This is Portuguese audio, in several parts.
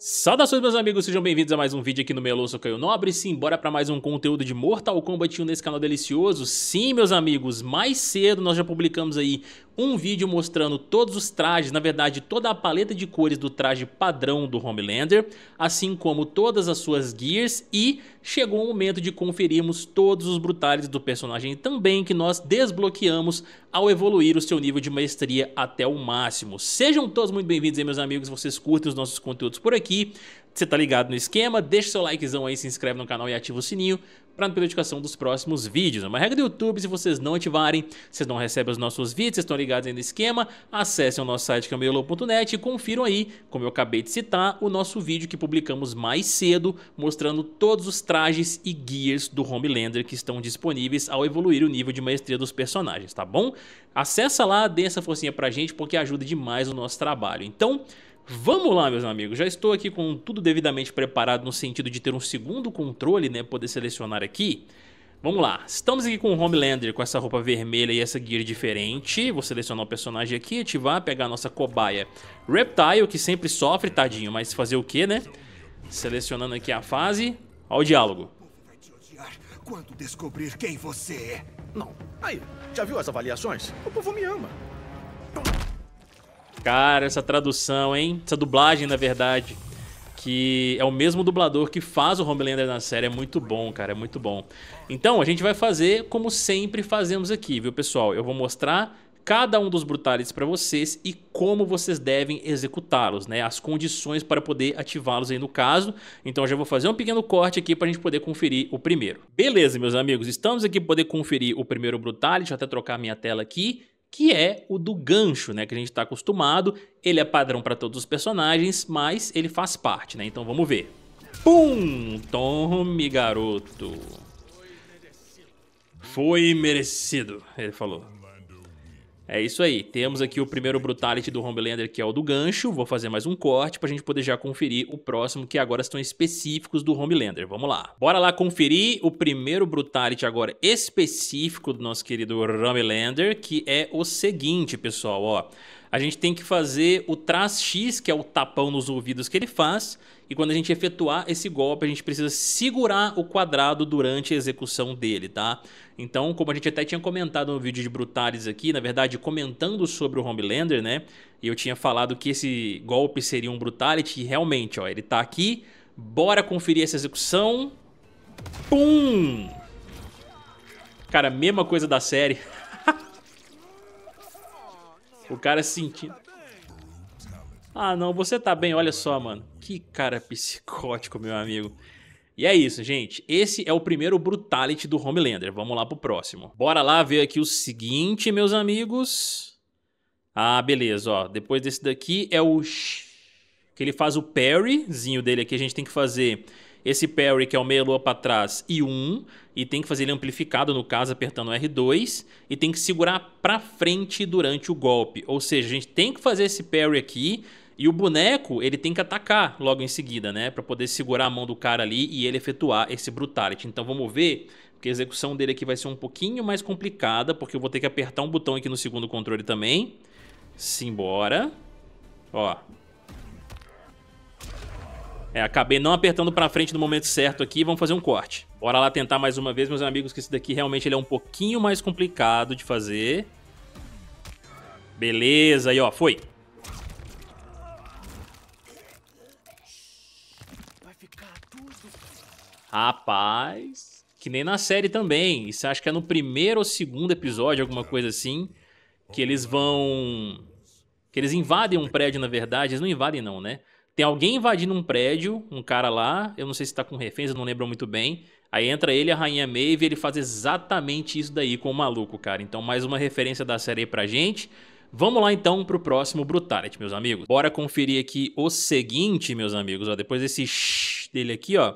Saudações meus amigos, sejam bem-vindos a mais um vídeo aqui no Meloso Caio Nobre Sim, bora pra mais um conteúdo de Mortal Kombat nesse canal delicioso Sim meus amigos, mais cedo nós já publicamos aí um vídeo mostrando todos os trajes Na verdade toda a paleta de cores do traje padrão do Homelander Assim como todas as suas gears E chegou o momento de conferirmos todos os brutales do personagem também Que nós desbloqueamos ao evoluir o seu nível de maestria até o máximo Sejam todos muito bem-vindos aí meus amigos, vocês curtem os nossos conteúdos por aqui aqui. Você tá ligado no esquema, deixa seu likezão aí, se inscreve no canal e ativa o sininho para não perder notificação dos próximos vídeos. É Uma regra do YouTube, se vocês não ativarem, vocês não recebem os nossos vídeos, vocês estão ligados aí no esquema, acessem o nosso site cameiolo.net é e confiram aí, como eu acabei de citar, o nosso vídeo que publicamos mais cedo, mostrando todos os trajes e gears do Homelander que estão disponíveis ao evoluir o nível de maestria dos personagens, tá bom? Acessa lá, dê essa forcinha pra gente, porque ajuda demais o nosso trabalho. Então, Vamos lá, meus amigos. Já estou aqui com tudo devidamente preparado no sentido de ter um segundo controle, né? Poder selecionar aqui. Vamos lá. Estamos aqui com o Homelander, com essa roupa vermelha e essa gear diferente. Vou selecionar o personagem aqui, ativar, pegar a nossa cobaia Reptile, que sempre sofre, tadinho, mas fazer o que, né? Selecionando aqui a fase. Olha o diálogo. Quando descobrir quem você é. Não. Aí, já viu as avaliações? O povo me ama. Cara, essa tradução, hein? Essa dublagem, na verdade. Que é o mesmo dublador que faz o Homelander na série. É muito bom, cara. É muito bom. Então, a gente vai fazer como sempre fazemos aqui, viu, pessoal? Eu vou mostrar cada um dos brutalities para vocês e como vocês devem executá-los, né? As condições para poder ativá-los aí no caso. Então já vou fazer um pequeno corte aqui para a gente poder conferir o primeiro. Beleza, meus amigos, estamos aqui para poder conferir o primeiro brutality, deixa eu até trocar minha tela aqui que é o do gancho, né, que a gente está acostumado. Ele é padrão para todos os personagens, mas ele faz parte, né? Então vamos ver. Pum! Tome, garoto. Foi merecido, ele falou. É isso aí. Temos aqui o primeiro Brutality do Homelander, que é o do gancho. Vou fazer mais um corte pra gente poder já conferir o próximo, que agora estão específicos do Homelander. Vamos lá. Bora lá conferir o primeiro Brutality agora específico do nosso querido Homelander, que é o seguinte, pessoal, ó a gente tem que fazer o trás X, que é o tapão nos ouvidos que ele faz, e quando a gente efetuar esse golpe, a gente precisa segurar o quadrado durante a execução dele, tá? Então, como a gente até tinha comentado no vídeo de Brutales aqui, na verdade, comentando sobre o Homelander, né? E Eu tinha falado que esse golpe seria um Brutality, e realmente, ó, ele tá aqui, bora conferir essa execução. Pum! Cara, mesma coisa da série. O cara se sentindo. Ah, não, você tá bem, olha só, mano. Que cara psicótico, meu amigo. E é isso, gente. Esse é o primeiro Brutality do Homelander. Vamos lá pro próximo. Bora lá ver aqui o seguinte, meus amigos. Ah, beleza, ó. Depois desse daqui é o... Que ele faz o parryzinho dele aqui. A gente tem que fazer esse parry, que é o meia lua para trás, e 1, um, e tem que fazer ele amplificado, no caso, apertando R2, e tem que segurar para frente durante o golpe. Ou seja, a gente tem que fazer esse parry aqui, e o boneco, ele tem que atacar logo em seguida, né? Pra poder segurar a mão do cara ali e ele efetuar esse Brutality. Então vamos ver, porque a execução dele aqui vai ser um pouquinho mais complicada, porque eu vou ter que apertar um botão aqui no segundo controle também. Simbora. Ó, é, acabei não apertando pra frente no momento certo aqui, vamos fazer um corte. Bora lá tentar mais uma vez, meus amigos, que esse daqui realmente ele é um pouquinho mais complicado de fazer. Beleza, aí ó, foi. Rapaz, que nem na série também. Isso acho que é no primeiro ou segundo episódio, alguma coisa assim, que eles vão... Que eles invadem um prédio, na verdade. Eles não invadem não, né? Tem alguém invadindo um prédio, um cara lá, eu não sei se tá com reféns, eu não lembro muito bem. Aí entra ele, a Rainha Maeve, e ele faz exatamente isso daí com o maluco, cara. Então mais uma referência da série pra gente. Vamos lá então pro próximo Brutality, meus amigos. Bora conferir aqui o seguinte, meus amigos, ó, depois desse shhh dele aqui, ó.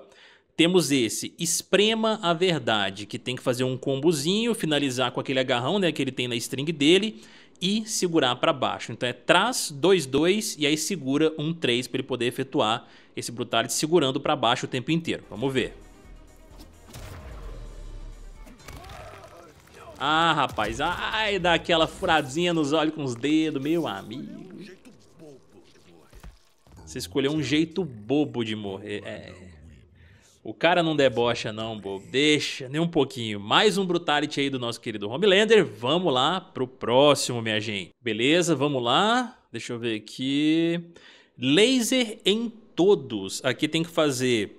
Temos esse, esprema a verdade, que tem que fazer um combozinho, finalizar com aquele agarrão né, que ele tem na string dele e segurar para baixo. Então é trás, 2, 2 e aí segura um 3 para ele poder efetuar esse Brutality segurando para baixo o tempo inteiro. Vamos ver. Ah, rapaz, ai, dá aquela furadinha nos olhos com os dedos, meu amigo. Você escolheu um jeito bobo de morrer. É. O cara não debocha não, bobo. Deixa, nem um pouquinho. Mais um Brutality aí do nosso querido Homelander. Vamos lá pro próximo, minha gente. Beleza, vamos lá. Deixa eu ver aqui. Laser em todos. Aqui tem que fazer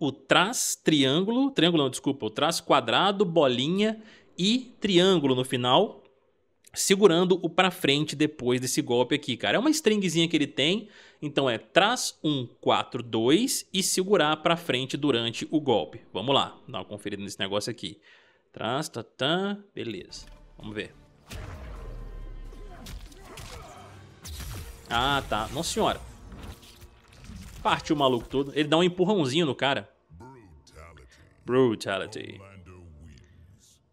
o trás triângulo, triângulo não, desculpa, o trás quadrado, bolinha e triângulo no final segurando o para frente depois desse golpe aqui, cara. É uma stringzinha que ele tem, então é trás 1, 4, 2 e segurar para frente durante o golpe. Vamos lá, dar uma conferida nesse negócio aqui. Trás, tá, tá, beleza. Vamos ver. Ah, tá. Nossa senhora. Partiu o maluco todo. Ele dá um empurrãozinho no cara. Brutality. Brutality.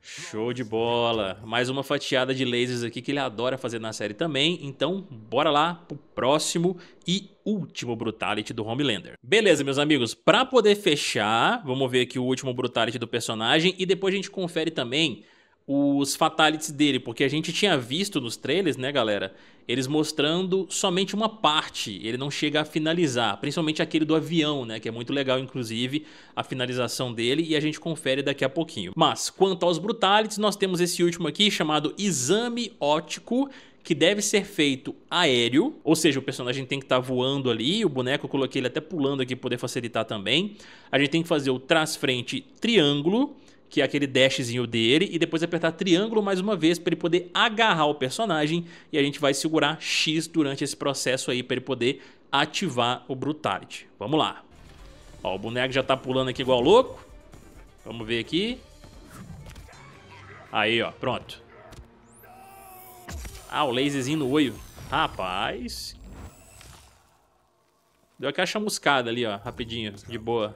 Show de bola! Mais uma fatiada de lasers aqui que ele adora fazer na série também, então bora lá pro próximo e último Brutality do Homelander. Beleza, meus amigos, pra poder fechar, vamos ver aqui o último Brutality do personagem e depois a gente confere também os fatalities dele, porque a gente tinha visto nos trailers, né, galera, eles mostrando somente uma parte, ele não chega a finalizar, principalmente aquele do avião, né, que é muito legal, inclusive, a finalização dele, e a gente confere daqui a pouquinho. Mas, quanto aos brutalities, nós temos esse último aqui, chamado Exame Ótico, que deve ser feito aéreo, ou seja, o personagem tem que estar tá voando ali, o boneco eu coloquei ele até pulando aqui para poder facilitar também. A gente tem que fazer o trás-frente triângulo, que é aquele dashzinho dele, e depois apertar triângulo mais uma vez para ele poder agarrar o personagem, e a gente vai segurar X durante esse processo aí para ele poder ativar o Brutality. Vamos lá. Ó, o boneco já tá pulando aqui igual louco. Vamos ver aqui. Aí, ó, pronto. Ah, o laserzinho no olho. Rapaz. Deu aquela chamuscada ali, ó, rapidinho, de boa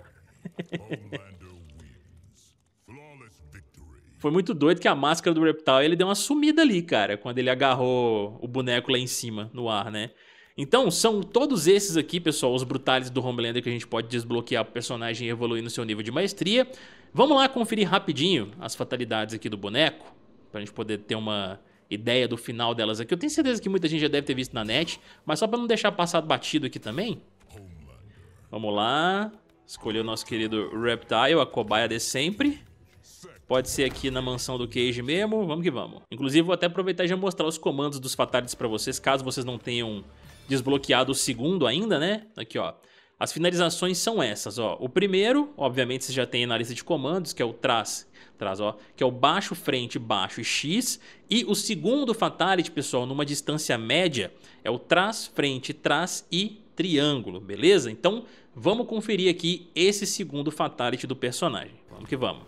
foi muito doido que a máscara do Reptile ele deu uma sumida ali, cara, quando ele agarrou o boneco lá em cima, no ar, né? Então, são todos esses aqui, pessoal, os brutais do Homelander que a gente pode desbloquear o personagem e evoluir no seu nível de maestria. Vamos lá conferir rapidinho as fatalidades aqui do boneco, pra gente poder ter uma ideia do final delas aqui. Eu tenho certeza que muita gente já deve ter visto na net, mas só pra não deixar passado batido aqui também. Vamos lá, escolher o nosso querido Reptile, a cobaia de sempre. Pode ser aqui na mansão do Cage mesmo, vamos que vamos. Inclusive vou até aproveitar e já mostrar os comandos dos fatalities para vocês, caso vocês não tenham desbloqueado o segundo ainda, né? Aqui, ó. As finalizações são essas, ó. O primeiro, obviamente, você já tem na lista de comandos, que é o trás, trás, ó, que é o baixo, frente, baixo e X. E o segundo fatality, pessoal, numa distância média, é o trás, frente, trás e triângulo, beleza? Então, vamos conferir aqui esse segundo fatality do personagem. Vamos que vamos.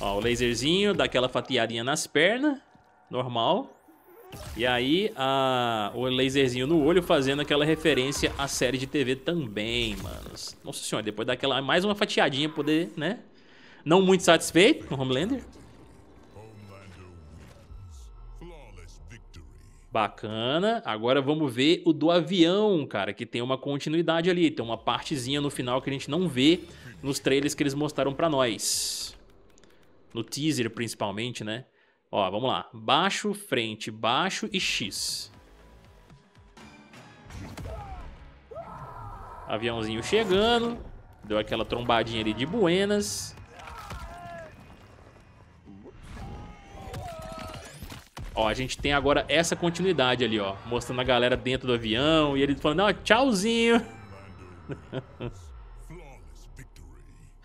Ó, o laserzinho dá aquela fatiadinha nas pernas. Normal. E aí, a... o laserzinho no olho fazendo aquela referência à série de TV também, manos. Nossa senhora, depois daquela mais uma fatiadinha poder, né? Não muito satisfeito com Homelander. Bacana. Agora vamos ver o do avião, cara, que tem uma continuidade ali. Tem uma partezinha no final que a gente não vê nos trailers que eles mostraram pra nós no teaser principalmente, né? Ó, vamos lá. Baixo, frente, baixo e X. Aviãozinho chegando. Deu aquela trombadinha ali de buenas. Ó, a gente tem agora essa continuidade ali, ó. Mostrando a galera dentro do avião e ele falando, ó, tchauzinho.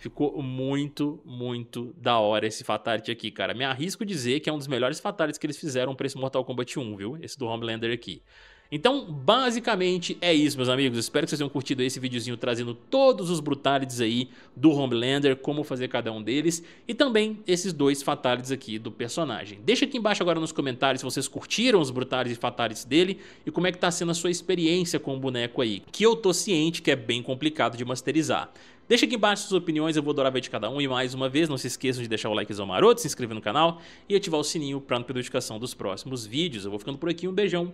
Ficou muito, muito da hora esse Fatality aqui, cara. Me arrisco dizer que é um dos melhores Fatalities que eles fizeram pra esse Mortal Kombat 1, viu? Esse do Homelander aqui. Então, basicamente é isso, meus amigos. Espero que vocês tenham curtido esse videozinho trazendo todos os brutalities aí do Homelander, como fazer cada um deles e também esses dois fatalities aqui do personagem. Deixa aqui embaixo agora nos comentários se vocês curtiram os brutalities e fatalities dele e como é que tá sendo a sua experiência com o boneco aí, que eu tô ciente que é bem complicado de masterizar. Deixa aqui embaixo suas opiniões, eu vou adorar ver de cada um. E mais uma vez, não se esqueçam de deixar o likezão maroto, se inscrever no canal e ativar o sininho para não perder notificação dos próximos vídeos. Eu vou ficando por aqui, um beijão.